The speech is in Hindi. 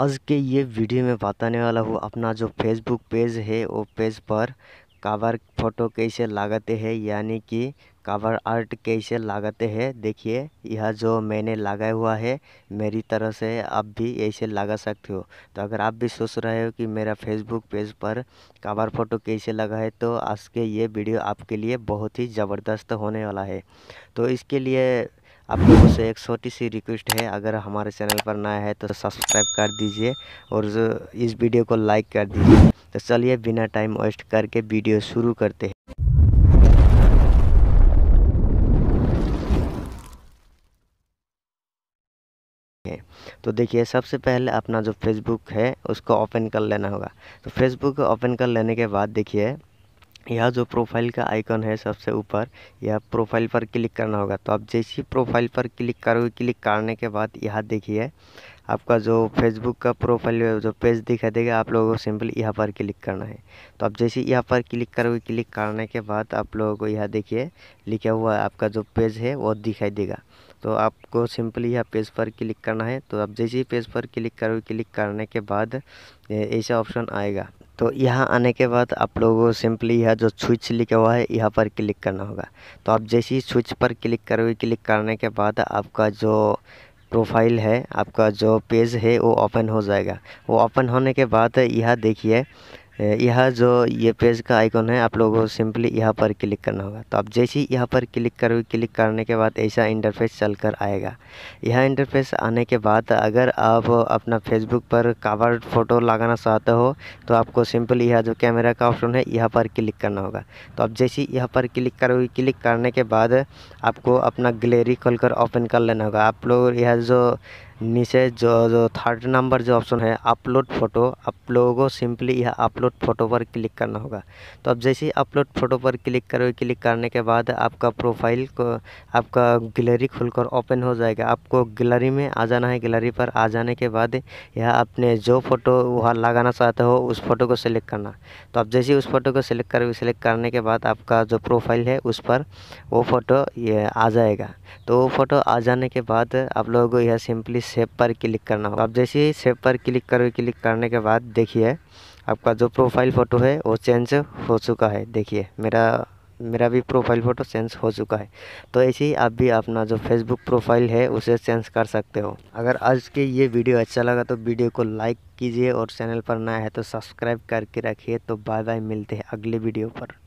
आज के ये वीडियो में बताने वाला हूँ अपना जो फेसबुक पेज है वो पेज पर कवर फोटो कैसे लगाते हैं यानी कि कवर आर्ट कैसे लगाते हैं देखिए यह जो मैंने लगाया हुआ है मेरी तरह से आप भी ऐसे लगा सकते हो तो अगर आप भी सोच रहे हो कि मेरा फेसबुक पेज पर कवर फोटो कैसे लगा है तो आज के ये वीडियो आपके लिए बहुत ही ज़बरदस्त होने वाला है तो इसके लिए आप लोगों से एक छोटी सी रिक्वेस्ट है अगर हमारे चैनल पर नया है तो सब्सक्राइब कर दीजिए और इस वीडियो को लाइक कर दीजिए तो चलिए बिना टाइम वेस्ट करके वीडियो शुरू करते हैं तो देखिए सबसे पहले अपना जो फेसबुक है उसको ओपन कर लेना होगा तो फेसबुक ओपन कर लेने के बाद देखिए यह जो प्रोफाइल का आइकन है सबसे ऊपर यह प्रोफाइल पर क्लिक करना होगा तो आप जैसी प्रोफाइल पर क्लिक करोगे क्लिक करने के बाद यह देखिए आपका जो फेसबुक का प्रोफाइल जो पेज दिखाई देगा आप लोगों को सिंपल यहाँ पर क्लिक करना है तो आप जैसे यहाँ पर क्लिक करोगे क्लिक करने के बाद आप लोगों को यह देखिए लिखा हुआ आपका जो पेज है वो दिखाई देगा तो आपको सिंपली यह पेज पर क्लिक करना है तो आप जैसे ही पेज पर क्लिक करोगे क्लिक करने के बाद ऐसा ऑप्शन आएगा तो यहाँ आने के बाद आप लोगों को सिंपली यह जो स्विच लिखा हुआ है यहाँ पर क्लिक करना होगा तो आप जैसे ही स्विच पर क्लिक करोगे क्लिक करने के बाद आपका जो प्रोफाइल है आपका जो पेज है वो ओपन हो जाएगा वो ओपन होने के बाद यह देखिए यह जो ये पेज का आइकॉन है आप लोगों को सिंपली यहाँ पर क्लिक करना होगा तो आप जैसे ही यहाँ पर क्लिक करोगे क्लिक करने के बाद ऐसा इंटरफेस चल कर आएगा यह इंटरफेस आने के बाद अगर आप अपना फेसबुक पर कवर फ़ोटो लगाना चाहते हो तो आपको सिंपली यह जो कैमरा का ऑप्शन है यहाँ पर क्लिक करना होगा तो आप जैसे ही यहाँ पर क्लिक करोगे क्लिक करने के बाद आपको अपना गलेरी खोल कर ओपन कर लेना होगा आप लोग यह जो नीचे जो जो थर्ड नंबर जो ऑप्शन है अपलोड फ़ोटो आप लोगों को सिंपली यह अपलोड फ़ोटो पर क्लिक करना होगा तो अब जैसे ही अपलोड फ़ोटो पर क्लिक करोगे क्लिक करने के बाद आपका प्रोफाइल को आपका गैलरी खुलकर ओपन हो जाएगा आपको गैलरी में आ जाना है गैलरी पर आ जाने के बाद यह अपने जो फ़ोटो वहाँ लगाना चाहते हो उस फ़ोटो को सिलेक्ट करना तो अब जैसे उस फ़ोटो को सिलेक्ट करोगे सिलेक्ट करने के बाद आपका जो प्रोफाइल है उस पर वो फ़ोटो ये आ जाएगा तो वो फ़ोटो आ जाने के बाद आप लोगों को यह सिंपली सेव पर क्लिक करना होगा आप जैसे ही सेव पर क्लिक कर क्लिक करने के बाद देखिए आपका जो प्रोफाइल फ़ोटो है वो चेंज हो चुका है देखिए मेरा मेरा भी प्रोफाइल फ़ोटो चेंज हो चुका है तो ऐसे ही आप भी अपना जो फेसबुक प्रोफाइल है उसे चेंज कर सकते हो अगर आज के ये वीडियो अच्छा लगा तो वीडियो को लाइक कीजिए और चैनल पर नया है तो सब्सक्राइब करके रखिए तो बाय बाय मिलते हैं अगले वीडियो पर